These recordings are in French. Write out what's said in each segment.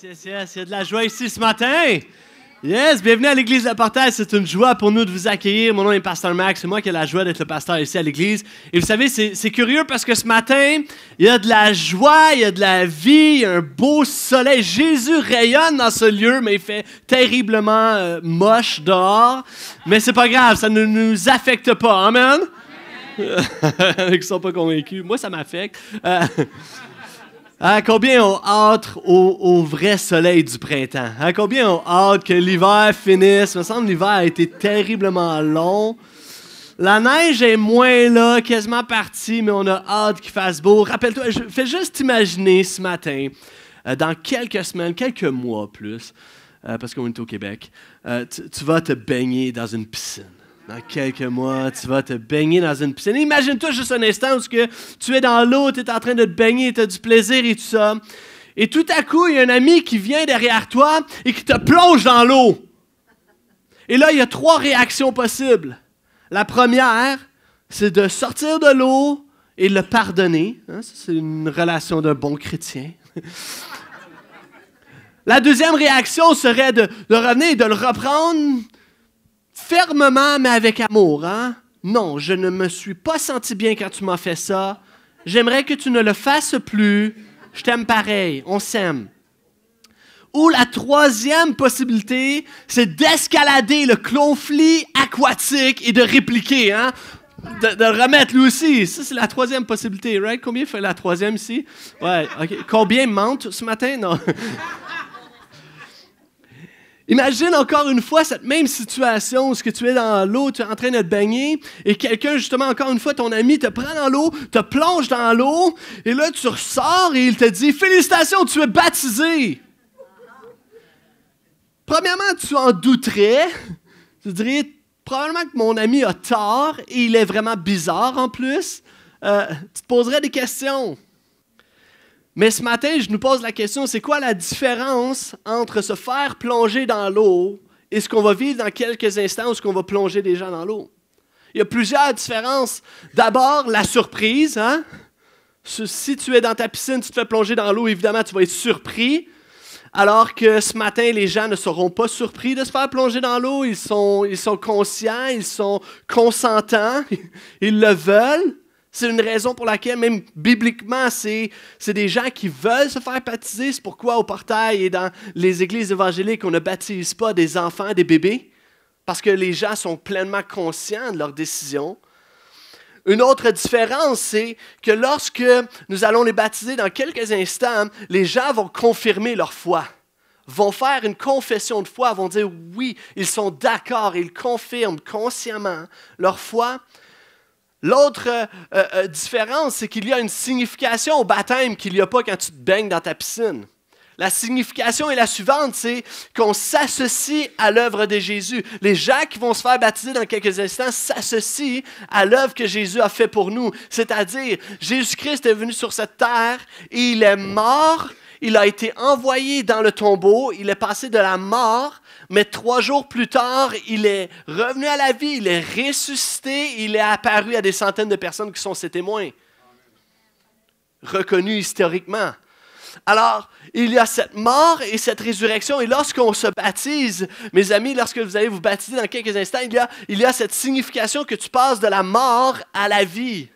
Yes, yes, yes. Il y a de la joie ici ce matin. Yes, bienvenue à l'Église de la Portail. C'est une joie pour nous de vous accueillir. Mon nom est Pasteur Max. C'est moi qui ai la joie d'être le pasteur ici à l'Église. Et vous savez, c'est curieux parce que ce matin, il y a de la joie, il y a de la vie, il y a un beau soleil. Jésus rayonne dans ce lieu, mais il fait terriblement euh, moche dehors. Mais c'est pas grave, ça ne nous affecte pas. Amen? Amen. Ils sont pas convaincus. Moi, ça m'affecte. Euh, ah, combien on hâte au, vrai soleil du printemps? À ah, combien on hâte que l'hiver finisse? Il me semble que l'hiver a été terriblement long. La neige est moins là, quasiment partie, mais on a hâte qu'il fasse beau. Rappelle-toi, je fais juste imaginer ce matin, euh, dans quelques semaines, quelques mois plus, euh, parce qu'on est au Québec, euh, tu vas te baigner dans une piscine dans quelques mois, tu vas te baigner dans une piscine. Imagine-toi juste un instant où que tu es dans l'eau, tu es en train de te baigner, tu as du plaisir et tout ça. Et tout à coup, il y a un ami qui vient derrière toi et qui te plonge dans l'eau. Et là, il y a trois réactions possibles. La première, c'est de sortir de l'eau et de le pardonner. Hein, ça, c'est une relation d'un bon chrétien. La deuxième réaction serait de, de revenir et de le reprendre fermement, mais avec amour, hein? Non, je ne me suis pas senti bien quand tu m'as fait ça. J'aimerais que tu ne le fasses plus. Je t'aime pareil, on s'aime. Ou la troisième possibilité, c'est d'escalader le conflit aquatique et de répliquer, hein? De, de, remettre lui aussi. Ça, c'est la troisième possibilité, right? Combien fait la troisième ici? Ouais, OK. Combien mentent ce matin? Non. Imagine encore une fois cette même situation ce que tu es dans l'eau, tu es en train de te baigner et quelqu'un justement encore une fois ton ami te prend dans l'eau, te plonge dans l'eau et là tu ressors et il te dit félicitations, tu es baptisé. Premièrement, tu en douterais, tu dirais probablement que mon ami a tort et il est vraiment bizarre en plus. Euh, tu te poserais des questions. Mais ce matin, je nous pose la question, c'est quoi la différence entre se faire plonger dans l'eau et ce qu'on va vivre dans quelques instants où ce qu'on va plonger des gens dans l'eau? Il y a plusieurs différences. D'abord, la surprise. Hein? Si tu es dans ta piscine, tu te fais plonger dans l'eau, évidemment, tu vas être surpris. Alors que ce matin, les gens ne seront pas surpris de se faire plonger dans l'eau. ils sont conscients, ils sont consentants, ils le veulent. C'est une raison pour laquelle, même bibliquement, c'est, c'est des gens qui veulent se faire baptiser. C'est pourquoi au portail et dans les églises évangéliques, on ne baptise pas des enfants, des bébés, parce que les gens sont pleinement conscients de leur décision. Une autre différence, c'est que lorsque nous allons les baptiser dans quelques instants, les gens vont confirmer leur foi vont faire une confession de foi, vont dire oui, ils sont d'accord, ils confirment consciemment leur foi L'autre euh, euh, euh, différence, c'est qu'il y a une signification au baptême qu'il n'y a pas quand tu te baignes dans ta piscine. La signification est la suivante, c'est qu'on s'associe à l'œuvre de Jésus. Les gens qui vont se faire baptiser dans quelques instants s'associent à l'œuvre que Jésus a fait pour nous. C'est-à-dire, Jésus-Christ est venu sur cette terre, et il est mort, il a été envoyé dans le tombeau, il est passé de la mort mais trois jours plus tard, il est revenu à la vie, il est ressuscité, il est apparu à des centaines de personnes qui sont ses témoins, reconnus historiquement. Alors, il y a cette mort et cette résurrection. Et lorsqu'on se baptise, mes amis, lorsque vous allez vous baptiser dans quelques instants, il y, a, il y cette signification que tu passes de la mort à la vie.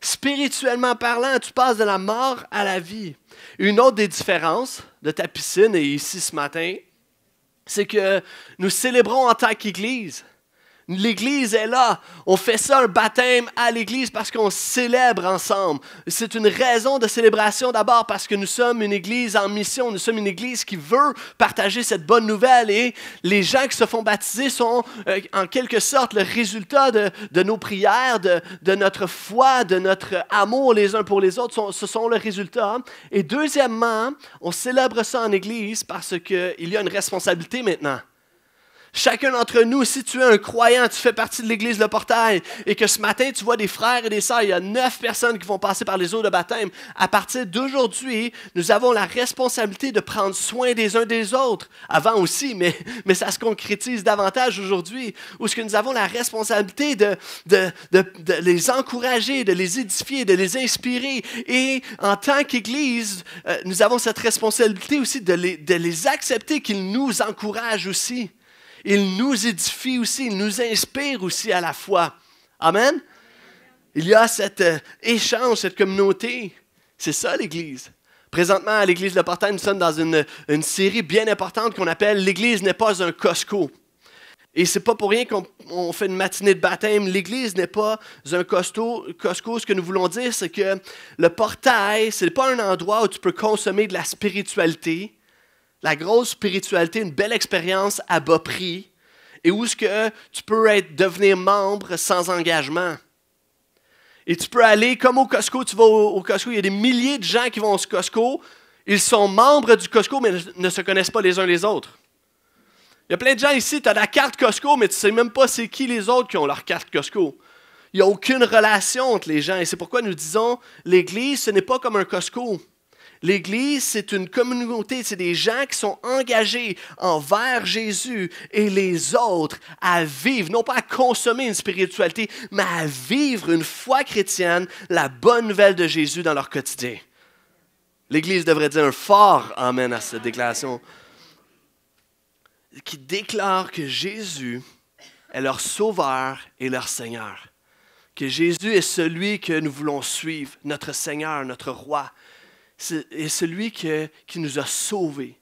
Spirituellement parlant, tu passes de la mort à la vie. Une autre des différences de ta piscine, et ici ce matin, c'est que nous célébrons en tant qu'Église L'Église est là. On fait ça, un baptême à l'Église, parce qu'on célèbre ensemble. C'est une raison de célébration d'abord parce que nous sommes une Église en mission. Nous sommes une Église qui veut partager cette bonne nouvelle et les gens qui se font baptiser sont euh, en quelque sorte le résultat de, nos prières, de, notre foi, de notre amour les uns pour les autres. ce sont le résultat. Et deuxièmement, on célèbre ça en Église parce qu'il y a une responsabilité maintenant. Chacun d'entre nous, si tu es un croyant, tu fais partie de l'Église Le Portail, et que ce matin, tu vois des frères et des sœurs, il y a neuf personnes qui vont passer par les eaux de baptême. À partir d'aujourd'hui, nous avons la responsabilité de prendre soin des uns des autres. Avant aussi, mais, mais ça se concrétise davantage aujourd'hui, où ce que nous avons la responsabilité de, de, de, les encourager, de les édifier, de les inspirer. Et en tant qu'Église, euh, nous avons cette responsabilité aussi de les, de les accepter qu'ils nous encouragent aussi il nous édifie aussi, il nous inspire aussi à la fois. Amen. Il y a cet euh, échange, cette communauté. C'est ça l'Église. Présentement, à l'Église de Portail, nous sommes dans une, série bien importante qu'on appelle L'Église n'est pas un Costco. Et c'est pas pour rien qu'on fait une matinée de baptême. L'Église n'est pas un Costco. Ce que nous voulons dire, c'est que le portail, ce n'est pas un endroit où tu peux consommer de la spiritualité, la grosse spiritualité, une belle expérience à bas prix, et où est-ce que tu peux devenir membre sans engagement. Et tu peux aller comme au Costco, tu vas au, Costco, il y a des milliers de gens qui vont au Costco, ils sont membres du Costco, mais ne se connaissent pas les uns les autres. Il y a plein de gens ici, tu as la carte Costco, mais tu ne sais même pas c'est qui les autres qui ont leur carte Costco. Il n'y a aucune relation entre les gens. Et c'est pourquoi nous disons, l'Église, ce n'est pas comme un Costco. L'Église, c'est une communauté, c'est des gens qui sont engagés envers Jésus et les autres à vivre, non pas à consommer une spiritualité, mais à vivre une foi chrétienne, la bonne nouvelle de Jésus dans leur quotidien. L'Église devrait dire un fort Amen à cette déclaration, qui déclare que Jésus est leur Sauveur et leur Seigneur, que Jésus est celui que nous voulons suivre, notre Seigneur, notre Roi c'est celui qui nous a sauvés.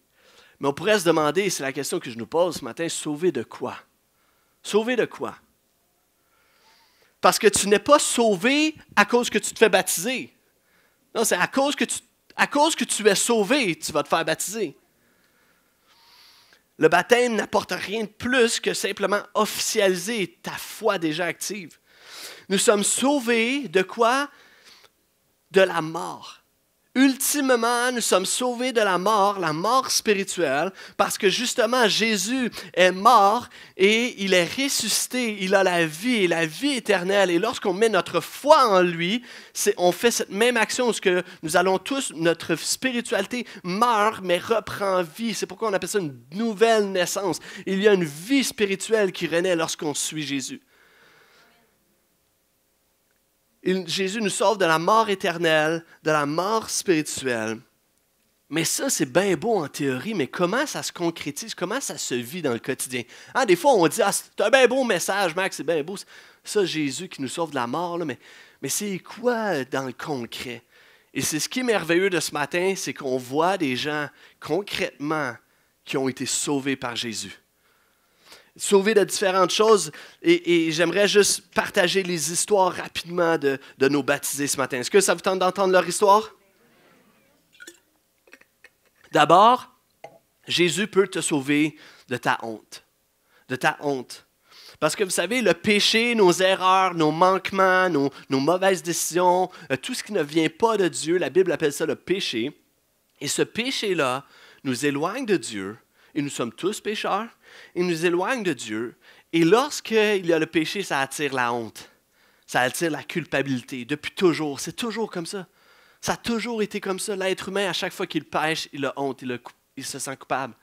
Mais on pourrait se demander, c'est la question que je nous pose ce matin, sauvé de quoi? Sauvé de quoi? Parce que tu n'es pas sauvé à cause que tu te fais baptiser. Non, c'est à cause que tu, à cause que tu es sauvé, tu vas te faire baptiser. Le baptême n'apporte rien de plus que simplement officialiser ta foi déjà active. Nous sommes sauvés de quoi? De la mort. Ultimement, nous sommes sauvés de la mort, la mort spirituelle, parce que justement Jésus est mort et il est ressuscité, il a la vie, la vie éternelle. Et lorsqu'on met notre foi en lui, on fait cette même action, ce que nous allons tous, notre spiritualité meurt mais reprend vie. C'est pourquoi on appelle ça une nouvelle naissance. Il y a une vie spirituelle qui renaît lorsqu'on suit Jésus. Jésus nous sauve de la mort éternelle, de la mort spirituelle. Mais ça, c'est bien beau en théorie, mais comment ça se concrétise, comment ça se vit dans le quotidien? Ah, des fois, on dit, ah, c'est un bien beau message, Max, c'est bien beau. Ça, Jésus qui nous sauve de la mort, là, mais, mais c'est quoi dans le concret? Et c'est ce qui est merveilleux de ce matin, c'est qu'on voit des gens concrètement qui ont été sauvés par Jésus. Sauver de différentes choses. Et, j'aimerais juste partager les histoires rapidement de, nos baptisés ce matin. Est-ce que ça vous tente d'entendre leur histoire? D'abord, Jésus peut te sauver de ta honte. De ta honte. Parce que vous savez, le péché, nos erreurs, nos manquements, nos mauvaises décisions, euh, tout ce qui ne vient pas de Dieu, la Bible appelle ça le péché. Et ce péché-là nous éloigne de Dieu. Et nous sommes tous pécheurs il nous éloigne de Dieu. Et lorsqu'il y a le péché, ça attire la honte. Ça attire la culpabilité. Depuis toujours, c'est toujours comme ça. Ça a toujours été comme ça. L'être humain, à chaque fois qu'il pêche, il a honte, il, se sent coupable.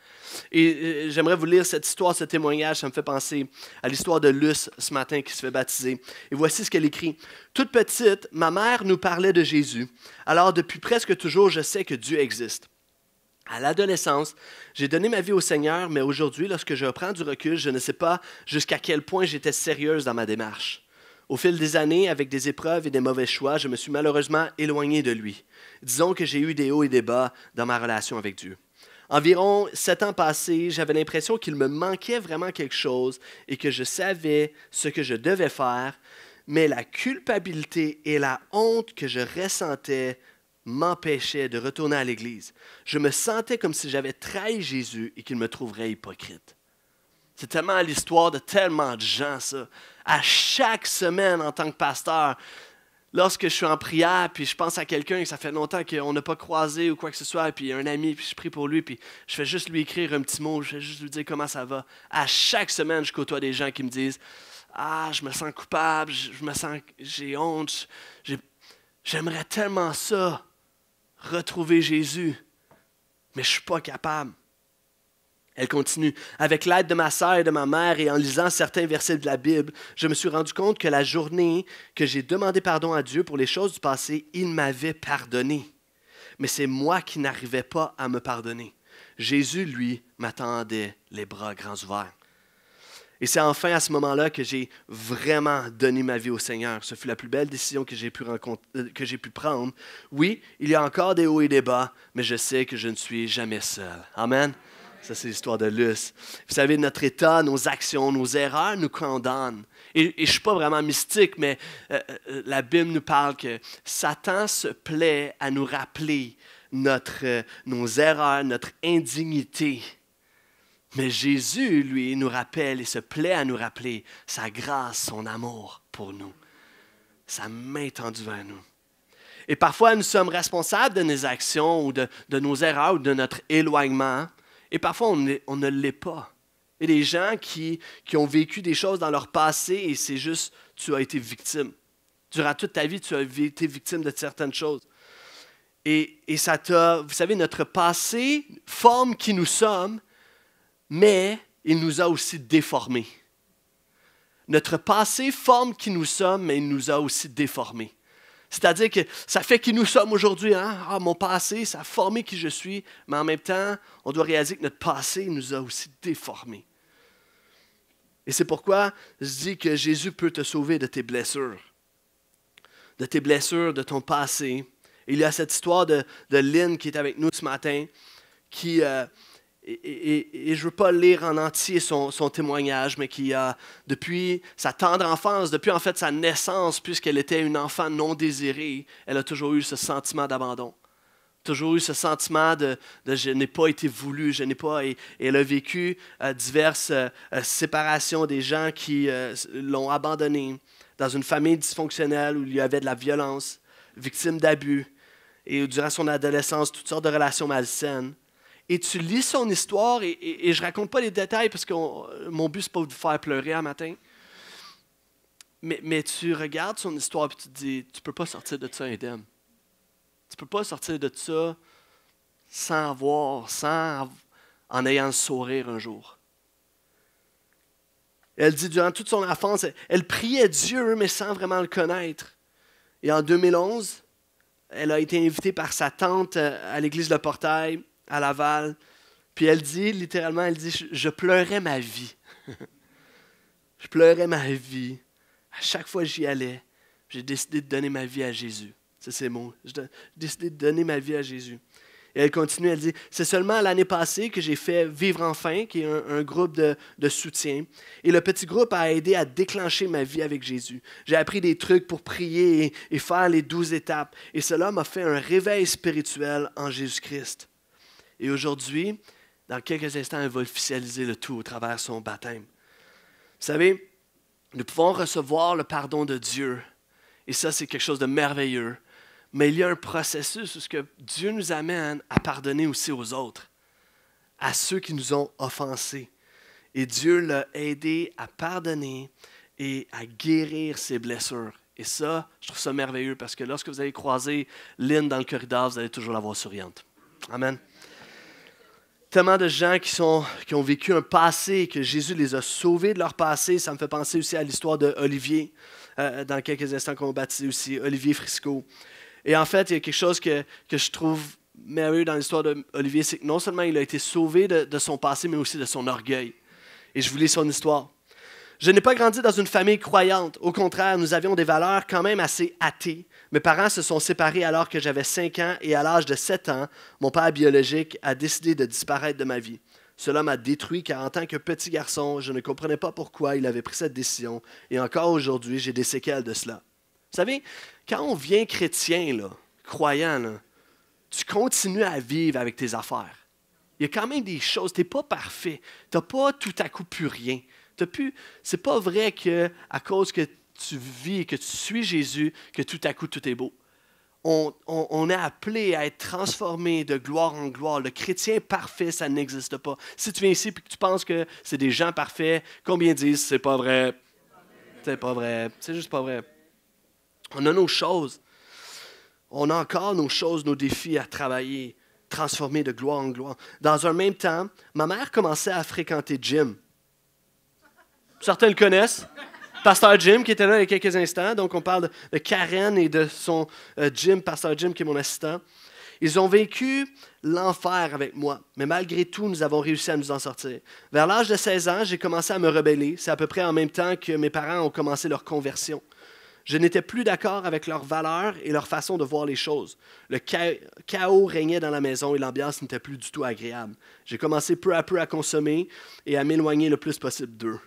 Et euh, j'aimerais vous lire cette histoire, ce témoignage. Ça me fait penser à l'histoire de Luce ce matin qui se fait baptiser. Et voici ce qu'elle écrit. Toute petite, ma mère nous parlait de Jésus. Alors depuis presque toujours, je sais que Dieu existe. À l'adolescence, j'ai donné ma vie au Seigneur, mais aujourd'hui, lorsque je reprends du recul, je ne sais pas jusqu'à quel point j'étais sérieuse dans ma démarche. Au fil des années, avec des épreuves et des mauvais choix, je me suis malheureusement éloigné de lui. Disons que j'ai eu des hauts et des bas dans ma relation avec Dieu. Environ sept ans passés, j'avais l'impression qu'il me manquait vraiment quelque chose et que je savais ce que je devais faire, mais la culpabilité et la honte que je ressentais m'empêchait de retourner à l'Église. Je me sentais comme si j'avais trahi Jésus et qu'il me trouverait hypocrite. C'est tellement l'histoire de tellement de gens, ça. À chaque semaine, en tant que pasteur, lorsque je suis en prière, puis je pense à quelqu'un et ça fait longtemps qu'on n'a pas croisé ou quoi que ce soit, puis un ami, puis je prie pour lui, puis je fais juste lui écrire un petit mot, je fais juste lui dire comment ça va. À chaque semaine, je côtoie des gens qui me disent Ah, je me sens coupable, je, me sens, j'ai honte, j'aimerais tellement ça retrouver Jésus, mais je ne suis pas capable. Elle continue. Avec l'aide de ma sœur et de ma mère et en lisant certains versets de la Bible, je me suis rendu compte que la journée que j'ai demandé pardon à Dieu pour les choses du passé, il m'avait pardonné. Mais c'est moi qui n'arrivais pas à me pardonner. Jésus, lui, m'attendait les bras grands ouverts. Et c'est enfin à ce moment-là que j'ai vraiment donné ma vie au Seigneur. Ce fut la plus belle décision euh, que j'ai pu, prendre. Oui, il y a encore des hauts et des bas, mais je sais que je ne suis jamais seul. Amen. Ça, c'est l'histoire de Luce. Vous savez, notre état, nos actions, nos erreurs nous condamnent. Et, je ne suis pas vraiment mystique, mais euh, euh, la Bible nous parle que Satan se plaît à nous rappeler nos erreurs, notre indignité. Mais Jésus, lui, nous rappelle et se plaît à nous rappeler sa grâce, son amour pour nous, sa main tendue vers nous. Et parfois, nous sommes responsables de nos actions ou de, nos erreurs ou de notre éloignement. Et parfois, on, ne l'est pas. Et des gens qui, ont vécu des choses dans leur passé et c'est juste, tu as été victime. Durant toute ta vie, tu as été victime de certaines choses. Et, et ça t'a, vous savez, notre passé forme qui nous sommes mais il nous a aussi déformés. Notre passé forme qui nous sommes, mais il nous a aussi déformés. C'est-à-dire que ça fait qui nous sommes aujourd'hui. Hein? Ah, mon passé, ça a formé qui je suis, mais en même temps, on doit réaliser que notre passé nous a aussi déformés. Et c'est pourquoi je dis que Jésus peut te sauver de tes blessures, de tes blessures, de ton passé. il y a cette histoire de, Lynn qui est avec nous ce matin, qui, euh, et, je ne veux pas lire en entier son, témoignage, mais qui a, depuis sa tendre enfance, depuis en fait sa naissance, puisqu'elle était une enfant non désirée, elle a toujours eu ce sentiment d'abandon. Toujours eu ce sentiment de, je n'ai pas été voulu, je n'ai pas. Et, elle a vécu euh, diverses euh, séparations des gens qui euh, l'ont abandonnée dans une famille dysfonctionnelle où il y avait de la violence, victime d'abus, et durant son adolescence, toutes sortes de relations malsaines et tu lis son histoire, et, je ne raconte pas les détails parce que mon but, ce pas de vous faire pleurer un matin. Mais, tu regardes son histoire et tu te dis, tu ne peux pas sortir de ça indemne. Tu ne peux pas sortir de ça sans avoir, sans, en ayant le sourire un jour. Elle dit, durant toute son enfance, elle, priait Dieu, mais sans vraiment le connaître. Et en 2011, elle a été invitée par sa tante à l'église de Portail à Laval. Puis elle dit, littéralement, elle dit, je, pleurais ma vie. je pleurais ma vie. À chaque fois que j'y allais, j'ai décidé de donner ma vie à Jésus. C'est ces mots. J'ai décidé de donner ma vie à Jésus. Et elle continue, elle dit, c'est seulement l'année passée que j'ai fait Vivre enfin, qui est un, groupe de, soutien. Et le petit groupe a aidé à déclencher ma vie avec Jésus. J'ai appris des trucs pour prier et faire les douze étapes. Et cela m'a fait un réveil spirituel en Jésus-Christ. Et aujourd'hui, dans quelques instants, elle va officialiser le tout au travers son baptême. Vous savez, nous pouvons recevoir le pardon de Dieu. Et ça, c'est quelque chose de merveilleux. Mais il y a un processus où ce que Dieu nous amène à pardonner aussi aux autres, à ceux qui nous ont offensés. Et Dieu l'a aidé à pardonner et à guérir ses blessures. Et ça, je trouve ça merveilleux parce que lorsque vous allez croiser Lynn dans le corridor, vous allez toujours la voir souriante. Amen tellement de gens qui, ont vécu un passé, que Jésus les a sauvés de leur passé. Ça me fait penser aussi à l'histoire d'Olivier, euh, dans quelques instants qu'on va aussi, Olivier Frisco. Et en fait, il y a quelque chose que, je trouve merveilleux dans l'histoire d'Olivier, c'est que non seulement il a été sauvé de, de son passé, mais aussi de son orgueil. Et je vous lis son histoire. Je n'ai pas grandi dans une famille croyante. Au contraire, nous avions des valeurs quand même assez athées. Mes parents se sont séparés alors que j'avais 5 ans et à l'âge de 7 ans, mon père biologique a décidé de disparaître de ma vie. Cela m'a détruit car en tant que petit garçon, je ne comprenais pas pourquoi il avait pris cette décision et encore aujourd'hui, j'ai des séquelles de cela. Vous savez, quand on vient chrétien, croyant, tu continues à vivre avec tes affaires. Il y a quand même des choses, tu n'es pas parfait, tu n'as pas tout à coup plus rien. T'as plus, c'est pas vrai que à cause que tu vis et que tu suis Jésus, que tout à coup tout est beau. On, est appelé à être transformé de gloire en gloire. Le chrétien parfait, ça n'existe pas. Si tu viens ici et que tu penses que c'est des gens parfaits, combien disent c'est pas vrai? C'est pas vrai. C'est juste pas vrai. On a nos choses. On a encore nos choses, nos défis à travailler, transformer de gloire en gloire. Dans un même temps, ma mère commençait à fréquenter Jim. Certains le connaissent. Pasteur Jim qui était là il y a quelques instants. Donc, on parle de Karen et de son euh, Jim, Pasteur Jim qui est mon assistant. Ils ont vécu l'enfer avec moi, mais malgré tout, nous avons réussi à nous en sortir. Vers l'âge de 16 ans, j'ai commencé à me rebeller. C'est à peu près en même temps que mes parents ont commencé leur conversion. Je n'étais plus d'accord avec leurs valeurs et leur façon de voir les choses. Le chaos régnait dans la maison et l'ambiance n'était plus du tout agréable. J'ai commencé peu à peu à consommer et à m'éloigner le plus possible d'eux.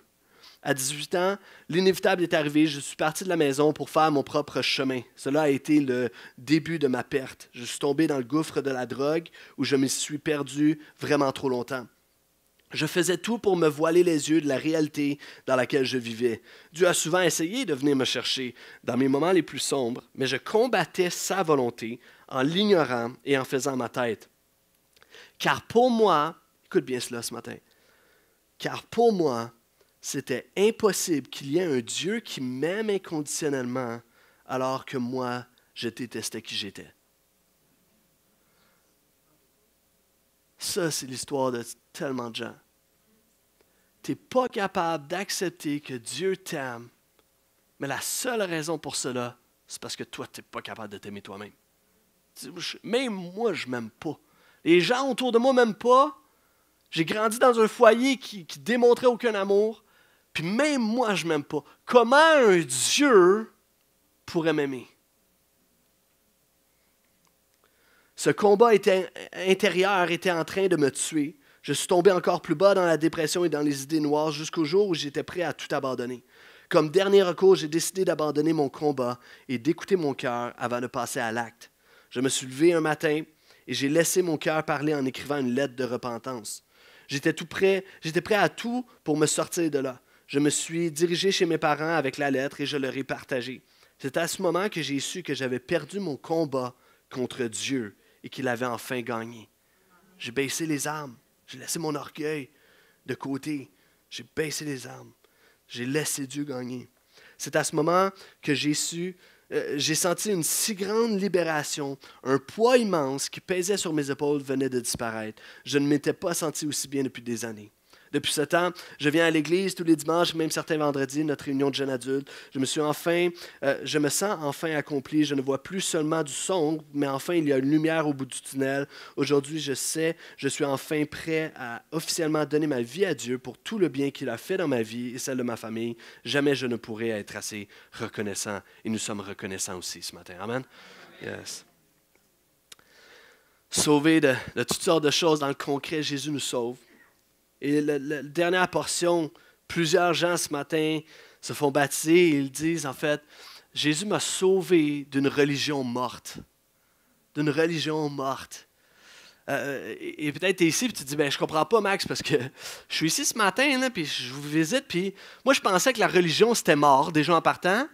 À 18 ans, l'inévitable est arrivé. Je suis parti de la maison pour faire mon propre chemin. Cela a été le début de ma perte. Je suis tombé dans le gouffre de la drogue où je me suis perdu vraiment trop longtemps. Je faisais tout pour me voiler les yeux de la réalité dans laquelle je vivais. Dieu a souvent essayé de venir me chercher dans mes moments les plus sombres, mais je combattais sa volonté en l'ignorant et en faisant ma tête. Car pour moi, écoute bien cela ce matin, car pour moi, c'était impossible qu'il y ait un Dieu qui m'aime inconditionnellement alors que moi, je détestais qui j'étais. Ça, c'est l'histoire de tellement de gens. Tu n'es pas capable d'accepter que Dieu t'aime, mais la seule raison pour cela, c'est parce que toi, tu n'es pas capable de t'aimer toi-même. Même moi, je ne m'aime pas. Les gens autour de moi ne m'aiment pas. J'ai grandi dans un foyer qui, ne démontrait aucun amour puis même moi, je ne m'aime pas. Comment un Dieu pourrait m'aimer? Ce combat intérieur était en train de me tuer. Je suis tombé encore plus bas dans la dépression et dans les idées noires jusqu'au jour où j'étais prêt à tout abandonner. Comme dernier recours, j'ai décidé d'abandonner mon combat et d'écouter mon cœur avant de passer à l'acte. Je me suis levé un matin et j'ai laissé mon cœur parler en écrivant une lettre de repentance. J'étais tout prêt, j'étais prêt à tout pour me sortir de là je me suis dirigé chez mes parents avec la lettre et je leur ai C'est à ce moment que j'ai su que j'avais perdu mon combat contre Dieu et qu'il avait enfin gagné. J'ai baissé les armes, j'ai laissé mon orgueil de côté, j'ai baissé les armes, j'ai laissé Dieu gagner. C'est à ce moment que j'ai su, euh, j'ai senti une si grande libération, un poids immense qui pesait sur mes épaules venait de disparaître. Je ne m'étais pas senti aussi bien depuis des années. Depuis ce temps, je viens à l'église tous les dimanches, même certains vendredis, notre réunion de jeunes adultes. Je me suis enfin, euh, je me sens enfin accompli. Je ne vois plus seulement du sombre, mais enfin il y a une lumière au bout du tunnel. Aujourd'hui, je sais, je suis enfin prêt à officiellement donner ma vie à Dieu pour tout le bien qu'il a fait dans ma vie et celle de ma famille. Jamais je ne pourrai être assez reconnaissant. Et nous sommes reconnaissants aussi ce matin. Amen. Yes sauvé de, toutes sortes de choses dans le concret. Jésus nous sauve. Et la, dernière portion, plusieurs gens ce matin se font baptiser et ils disent en fait, Jésus m'a sauvé d'une religion morte. D'une religion morte. Euh, et, peut-être tu es ici et tu te dis, ben, je comprends pas, Max, parce que je suis ici ce matin, là, puis je vous visite, puis moi, je pensais que la religion, c'était mort, gens en partant.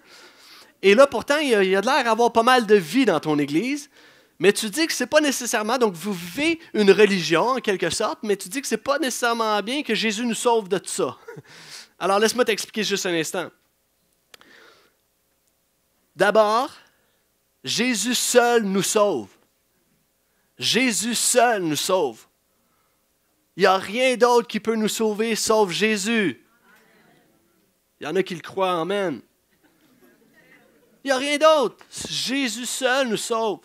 Et là, pourtant, il y a, de l'air d'avoir pas mal de vie dans ton église mais tu dis que c'est pas nécessairement, donc vous vivez une religion en quelque sorte, mais tu dis que c'est pas nécessairement bien que Jésus nous sauve de tout ça. Alors laisse-moi t'expliquer juste un instant. D'abord, Jésus seul nous sauve. Jésus seul nous sauve. Il n'y a rien d'autre qui peut nous sauver sauf Jésus. Il y en a qui le croient, Amen. Il n'y a rien d'autre. Jésus seul nous sauve.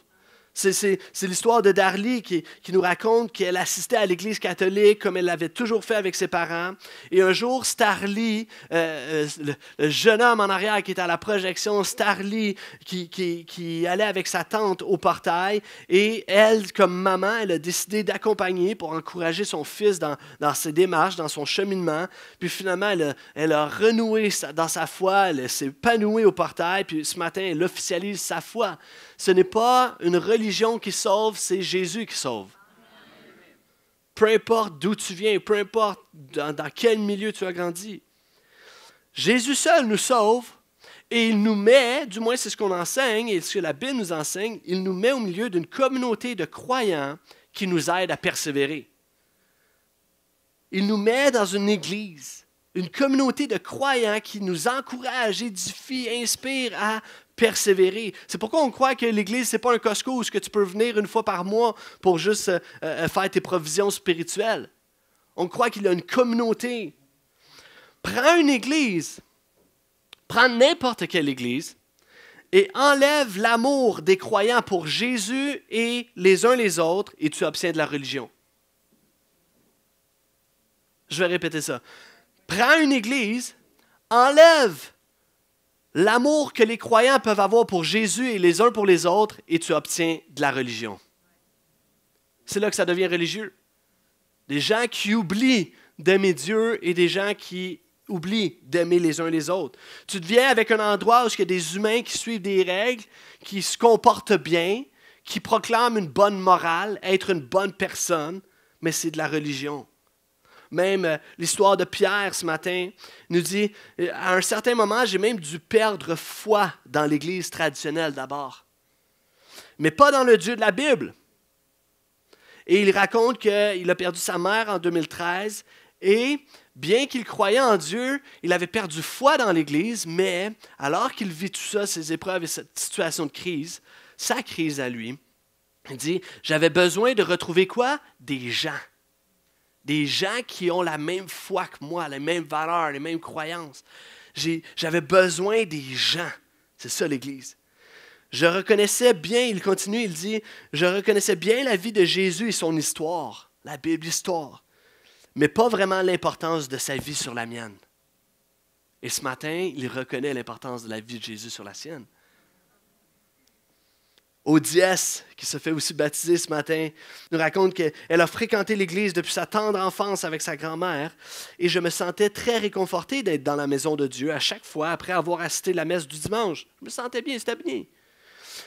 C'est l'histoire de Darlie qui, nous raconte qu'elle assistait à l'Église catholique comme elle l'avait toujours fait avec ses parents. Et un jour, Starly, euh, euh, le, jeune homme en arrière qui est à la projection, Starly qui, allait avec sa tante au portail, et elle, comme maman, elle a décidé d'accompagner pour encourager son fils dans, ses démarches, dans son cheminement. Puis finalement, elle a, renoué dans sa foi, elle s'est épanouie au portail, puis ce matin, elle officialise sa foi. Ce n'est pas une religion qui sauve, c'est Jésus qui sauve. Peu importe d'où tu viens, peu importe dans, quel milieu tu as grandi. Jésus seul nous sauve et il nous met, du moins c'est ce qu'on enseigne et ce que la Bible nous enseigne, il nous met au milieu d'une communauté de croyants qui nous aide à persévérer. Il nous met dans une église, une communauté de croyants qui nous encourage, édifie, inspire à persévérer. C'est pourquoi on croit que l'Église, c'est pas un Costco où que tu peux venir une fois par mois pour juste euh, euh, euh, faire tes provisions spirituelles. On croit qu'il y a une communauté. Prends une Église, prends n'importe quelle Église, et enlève l'amour des croyants pour Jésus et les uns les autres, et tu obtiens de la religion. Je vais répéter ça. Prends une Église, enlève l'amour que les croyants peuvent avoir pour Jésus et les uns pour les autres et tu obtiens de la religion. C'est là que ça devient religieux. Des gens qui oublient d'aimer Dieu et des gens qui oublient d'aimer les uns les autres. Tu deviens avec un endroit où il y a des humains qui suivent des règles, qui se comportent bien, qui proclament une bonne morale, être une bonne personne, mais c'est de la religion. Même euh, l'histoire de Pierre ce matin nous dit, euh, à un certain moment, j'ai même dû perdre foi dans l'Église traditionnelle d'abord, mais pas dans le Dieu de la Bible. Et il raconte qu'il a perdu sa mère en 2013 et bien qu'il croyait en Dieu, il avait perdu foi dans l'Église, mais alors qu'il vit tout ça, ces épreuves et cette situation de crise, sa crise à lui, il dit, j'avais besoin de retrouver quoi Des gens. Des gens qui ont la même foi que moi, les mêmes valeurs, les mêmes croyances. J'avais besoin des gens. C'est ça l'Église. Je reconnaissais bien, il continue, il dit, je reconnaissais bien la vie de Jésus et son histoire, la Bible histoire, mais pas vraiment l'importance de sa vie sur la mienne. Et ce matin, il reconnaît l'importance de la vie de Jésus sur la sienne. Odies, qui se fait aussi baptiser ce matin, nous raconte qu'elle a fréquenté l'Église depuis sa tendre enfance avec sa grand-mère et je me sentais très réconforté d'être dans la maison de Dieu à chaque fois après avoir assisté la messe du dimanche. Je me sentais bien, c'était bien.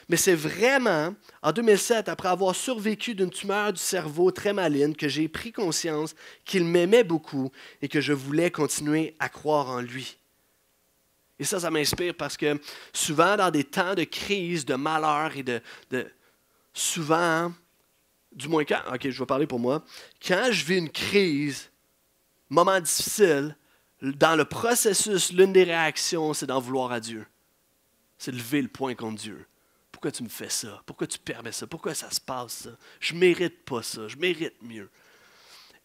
Mais c'est vraiment en 2007, après avoir survécu d'une tumeur du cerveau très maligne, que j'ai pris conscience qu'il m'aimait beaucoup et que je voulais continuer à croire en lui. Et ça, ça m'inspire parce que souvent, dans des temps de crise, de malheur et de. souvent, hein, du moins quand. Ok, je vais parler pour moi. Quand je vis une crise, moment difficile, dans le processus, l'une des réactions, c'est d'en vouloir à Dieu. C'est de lever le point contre Dieu. Pourquoi tu me fais ça? Pourquoi tu permets ça? Pourquoi ça se passe ça? Je mérite pas ça. Je mérite mieux.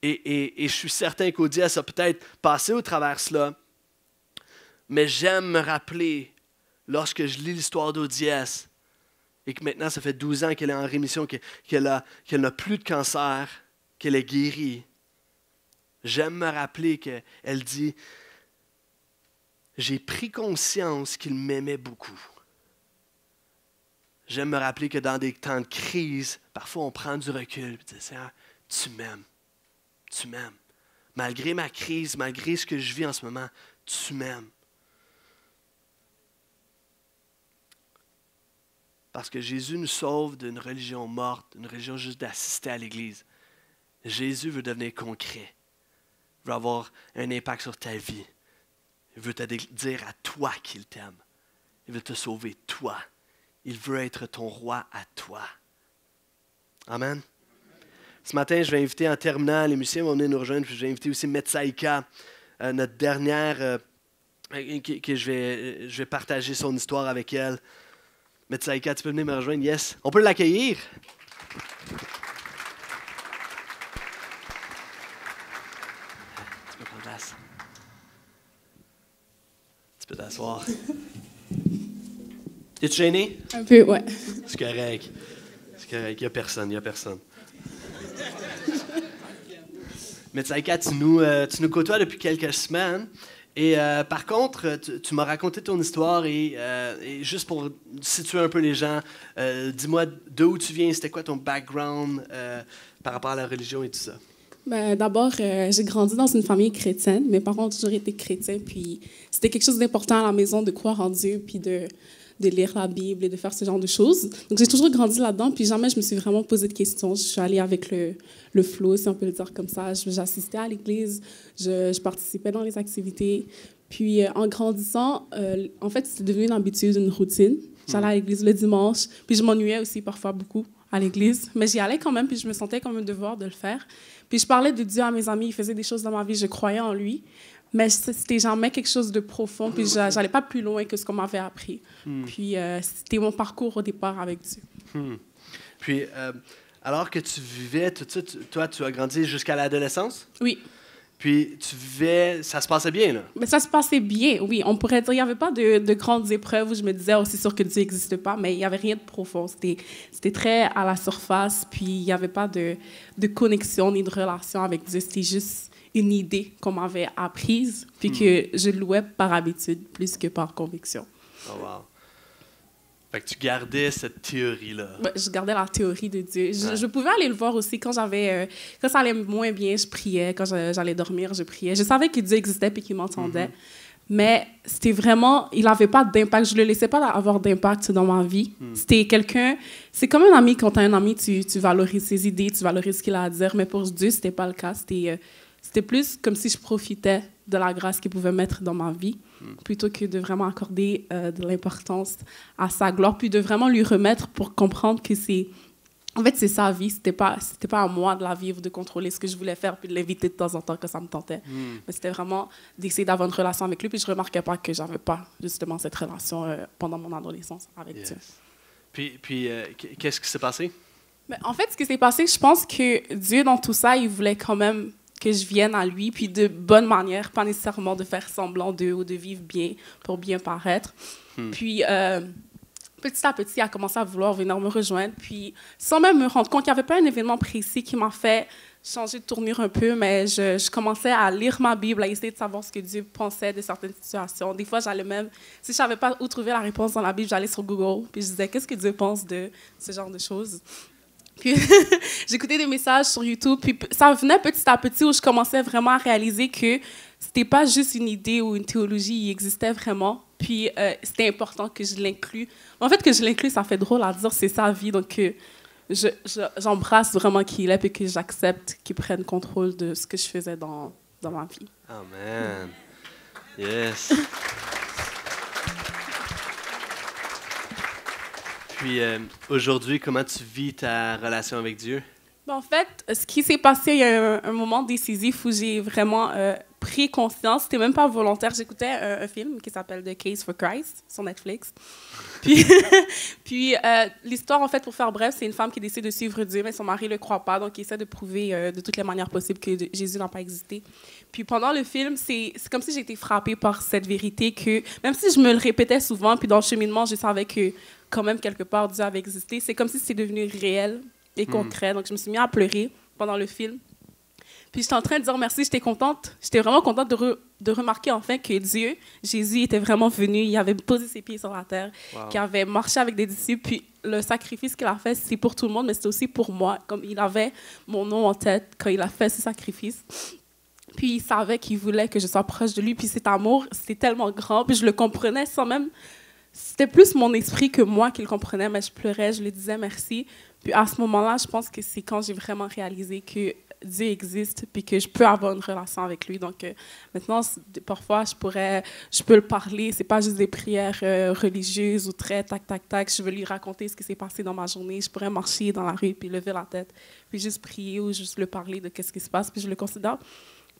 Et, je suis certain qu'Odias a peut-être passé au travers cela. Mais j'aime me rappeler, lorsque je lis l'histoire d'Odias, et que maintenant ça fait 12 ans qu'elle est en rémission, qu'elle n'a plus de cancer, qu'elle est guérie, j'aime me rappeler qu'elle dit, j'ai pris conscience qu'il m'aimait beaucoup. J'aime me rappeler que dans des temps de crise, parfois on prend du recul et dit, tu m'aimes, tu m'aimes. Malgré ma crise, malgré ce que je vis en ce moment, tu m'aimes. Parce que Jésus nous sauve d'une religion morte, d'une religion juste d'assister à l'Église. Jésus veut devenir concret, il veut avoir un impact sur ta vie. Il veut te dire à toi qu'il t'aime. Il veut te sauver toi. Il veut être ton roi à toi. Amen. Ce matin, je vais inviter en terminant, les musiciens vont venir nous rejoindre, puis je vais inviter aussi Metsaïka, euh, notre dernière, euh, euh, que, je, vais, je vais partager son histoire avec elle. Mais tu peux venir me rejoindre, yes. On peut l'accueillir. Tu peux prendre place. Tu peux t'asseoir. T'es-tu gêné? Un peu, ouais. C'est correct. C'est correct. Il n'y a personne, il a personne. tu nous, euh, tu nous côtoies depuis quelques semaines et euh, par contre, euh, tu, m'as raconté ton histoire euh, et, juste pour situer un peu les gens, dis-moi d'où tu viens, c'était quoi ton background par rapport à la religion et tout ça? Ben, D'abord, j'ai grandi dans une famille chrétienne. Mes parents ont toujours été chrétiens, puis c'était quelque chose d'important à la maison de croire en Dieu, puis de, de lire la Bible et de faire ce genre de choses. Donc j'ai toujours grandi là-dedans, puis jamais je me suis vraiment posé de questions. Je suis allée avec le, le flow, si on peut le dire comme ça. J'assistais à l'église, je, participais dans les activités. Puis euh, en grandissant, euh, en fait, c'est devenu une habitude, une routine. J'allais à hmm. l'église le dimanche, puis je m'ennuyais aussi parfois beaucoup à l'église, mais j'y allais quand même, puis je me sentais comme un devoir de le faire. Puis je parlais de Dieu à mes amis, il faisait des choses dans ma vie, je croyais en lui, mais c'était jamais quelque chose de profond, puis j'allais pas plus loin que ce qu'on m'avait appris. Hmm. Puis euh, c'était mon parcours au départ avec Dieu. Hmm. Puis, euh, alors que tu vivais, tout ça, toi, tu as grandi jusqu'à l'adolescence? Oui. Puis tu vivais, ça se passait bien, là? Mais ça se passait bien, oui. On pourrait dire, il n'y avait pas de, grandes épreuves où je me disais, oh, sûr que Dieu n'existe pas, mais il n'y avait rien de profond. C'était très à la surface, puis il n'y avait pas de, de connexion ni de relation avec Dieu. C'était juste une idée qu'on m'avait apprise, puis que hmm. je louais par habitude plus que par conviction. Oh, wow. Fait que tu gardais cette théorie-là. je gardais la théorie de Dieu. Je, pouvais aller le voir aussi quand j'avais... Euh, quand ça allait moins bien, je priais. Quand j'allais dormir, je priais. Je savais que Dieu existait puis qu'il m'entendait. Mhm. Mais c'était vraiment... Il n'avait pas d'impact. Je ne le laissais pas avoir d'impact dans ma vie. Hmm. C'était quelqu'un... C'est comme un ami. Quand tu as un ami, tu, tu valorises ses idées, tu valorises ce qu'il a à dire. Mais pour Dieu, ce n'était pas le cas. C'était... Euh, c'était plus comme si je profitais de la grâce qu'il pouvait mettre dans ma vie, plutôt que de vraiment accorder euh, de l'importance à sa gloire, puis de vraiment lui remettre pour comprendre que c'est... En fait, c'est sa vie, c'était pas, c'était pas à moi de la vivre, de contrôler ce que je voulais faire, puis de l'éviter de temps en temps que ça me tentait. Hmm. Mais c'était vraiment d'essayer d'avoir une relation avec lui, puis je remarquais pas que j'avais pas justement cette relation euh, pendant mon adolescence avec Dieu. Puis, puis euh, qu'est-ce qui s'est passé? Mais ben, en fait, ce qui s'est passé, je pense que Dieu, dans tout ça, il voulait quand même que je vienne à lui, puis de bonne manière, pas nécessairement de faire semblant d'eux ou de vivre bien pour bien paraître. Hmm. Puis, euh, petit à petit, il a commencé à vouloir venir me rejoindre. Puis, sans même me rendre compte, qu'il n'y avait pas un événement précis qui m'a fait changer de tournure un peu, mais je, commençais à lire ma Bible, à essayer de savoir ce que Dieu pensait de certaines situations. Des fois, j'allais même, si je ne savais pas où trouver la réponse dans la Bible, j'allais sur Google, puis je disais, qu'est-ce que Dieu pense de ce genre de choses? Puis j'écoutais des messages sur YouTube, puis ça venait petit à petit où je commençais vraiment à réaliser que c'était pas juste une idée ou une théologie, il existait vraiment. Puis euh, c'était important que je l'inclue. En fait, que je l'inclue, ça fait drôle à dire, c'est sa vie, donc euh, j'embrasse vraiment qui il est, puis que j'accepte qu'il prenne contrôle de ce que je faisais dans, dans ma vie. Amen. Yes. Puis euh, aujourd'hui, comment tu vis ta relation avec Dieu? Ben, en fait, ce qui s'est passé, il y a un, moment décisif où j'ai vraiment euh, pris conscience, c'était même pas volontaire. J'écoutais un, film qui s'appelle The Case for Christ sur Netflix. Puis, puis euh, l'histoire, en fait, pour faire bref, c'est une femme qui décide de suivre Dieu, mais son mari le croit pas, donc il essaie de prouver euh, de toutes les manières possibles que Jésus n'a pas existé. Puis pendant le film, c'est comme si j'étais frappée par cette vérité que, même si je me le répétais souvent, puis dans le cheminement, je savais que quand même quelque part Dieu avait existé, c'est comme si c'est devenu réel et mhm. concret. Donc je me suis mis à pleurer pendant le film. Puis j'étais en train de dire merci, j'étais contente. J'étais vraiment contente de, remarquer de, remarquer enfin que Dieu, Jésus, était vraiment venu. Il avait posé ses pieds sur la terre, qu'il avait marché avec des disciples. Puis le sacrifice qu'il a fait, c'est pour tout le monde, mais c'est aussi pour moi. Comme il avait mon nom en tête quand il a fait ce sacrifice. Puis il savait qu'il voulait que je sois proche de lui. Puis cet amour, c'était tellement grand. Puis je le comprenais sans même. C'était plus mon esprit que moi qui le comprenait, mais je pleurais, je lui disais merci. Puis à ce moment-là, je pense que c'est quand j'ai vraiment réalisé que Dieu existe, puis que je peux avoir une relation avec lui. Donc euh, maintenant, parfois, je pourrais, je peux le parler. C'est pas juste des prières euh, religieuses ou très tac tac tac. Je veux lui raconter ce qui s'est passé dans ma journée. Je pourrais marcher dans la rue puis lever la tête, puis juste prier ou juste le parler de qu'est-ce qui se passe. Puis je le considère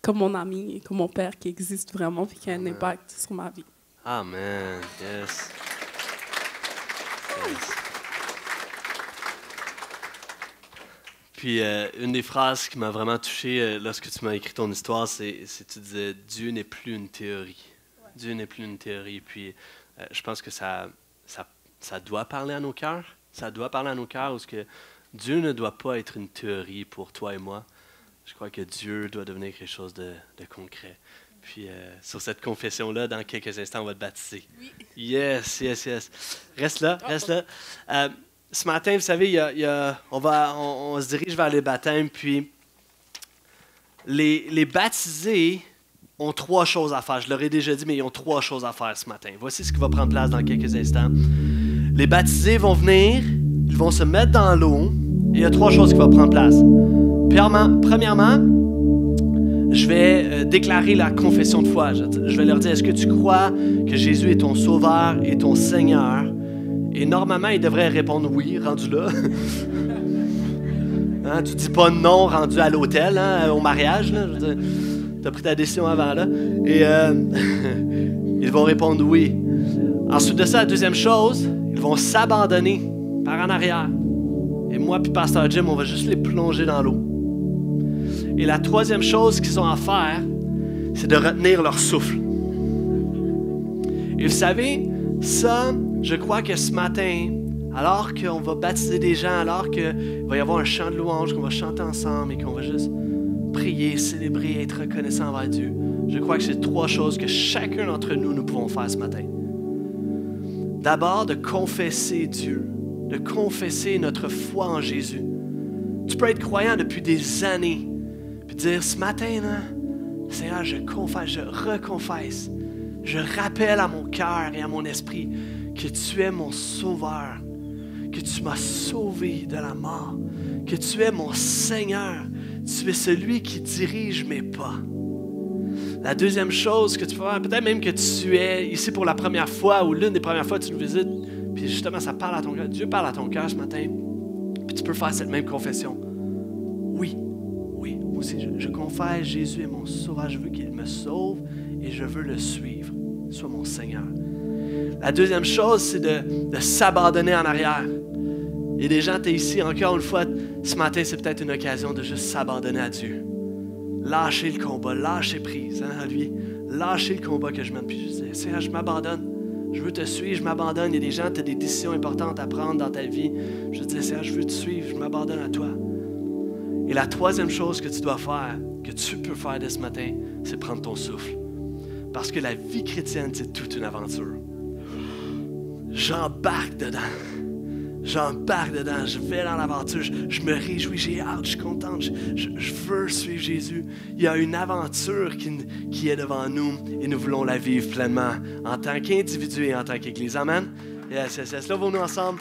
comme mon ami et comme mon père qui existe vraiment puis qui a un impact sur ma vie. Amen. yes. Puis euh, une des phrases qui m'a vraiment touché euh, lorsque tu m'as écrit ton histoire, c'est que tu disais Dieu n'est plus une théorie. Dieu n'est plus une théorie. Puis euh, je pense que ça, ça, ça, doit parler à nos cœurs. Ça doit parler à nos cœurs parce que Dieu ne doit pas être une théorie pour toi et moi. Je crois que Dieu doit devenir quelque chose de, de concret. Puis sur cette confession-là, dans quelques instants, on va te baptiser. Oui. Yes, yes, yes. Reste là, ah, reste là ce matin, vous savez, il y a, on, va, on, se dirige vers les baptêmes, puis les, baptisés ont trois choses à faire. Je leur ai déjà dit, mais ils ont trois choses à faire ce matin. Voici ce qui va prendre place dans quelques instants. Les baptisés vont venir, ils vont se mettre dans l'eau, et il y a trois choses qui vont prendre place. Premièrement, je vais euh, déclarer la confession de foi. je vais leur dire, est-ce que tu crois que Jésus est ton sauveur et ton Seigneur? Et normalement, ils devraient répondre oui, rendu là. Hein, tu dis pas non, rendu à l'hôtel, hein, au mariage. Tu as pris ta décision avant là. Et euh, ils vont répondre oui. Ensuite de ça, la deuxième chose, ils vont s'abandonner par en arrière. Et moi puis Pasteur Jim, on va juste les plonger dans l'eau. Et la troisième chose qu'ils ont à faire, c'est de retenir leur souffle. Et vous savez, ça, je crois que ce matin, alors qu'on va baptiser des gens, alors qu'il va y avoir un chant de louange qu'on va chanter ensemble et qu'on va juste prier, célébrer, être reconnaissant envers Dieu, je crois que c'est trois choses que chacun d'entre nous, nous pouvons faire ce matin. D'abord, de confesser Dieu, de confesser notre foi en Jésus. Tu peux être croyant depuis des années, puis dire ce matin, là, Seigneur, je confesse, je reconfesse, je rappelle à mon cœur et à mon esprit que tu es mon sauveur, que tu m'as sauvé de la mort, que tu es mon Seigneur, tu es celui qui dirige mes pas. La deuxième chose que tu peux faire, peut-être même que tu es ici pour la première fois ou l'une des premières fois que tu nous visites, puis justement ça parle à ton cœur, Dieu parle à ton cœur ce matin, puis tu peux faire cette même confession. Oui, oui, moi aussi, je, je confesse, Jésus est mon sauveur, je veux qu'il me sauve et je veux le suivre. Sois mon Seigneur. La deuxième chose, c'est de, s'abandonner en arrière. Et des gens, tu es ici encore une fois, ce matin, c'est peut-être une occasion de juste s'abandonner à Dieu. Lâcher le combat, lâcher prise hein, à lui. Lâcher le combat que je mène. Puis je disais, Seigneur, je m'abandonne. Je veux te suivre, je m'abandonne. Il y a des gens, tu as des décisions importantes à prendre dans ta vie. Je dis, Seigneur, je veux te suivre, je m'abandonne à toi. Et la troisième chose que tu dois faire, que tu peux faire dès ce matin, c'est prendre ton souffle. Parce que la vie chrétienne, c'est toute une aventure j'embarque dedans. J'embarque dedans, je vais dans l'aventure, je, me réjouis, j'ai hâte, je suis contente, je, veux suivre Jésus. Il y a une aventure qui, est devant nous et nous voulons la vivre pleinement en tant qu'individu et en tant qu'Église. Amen. Yes, yes, yes. va nous ensemble.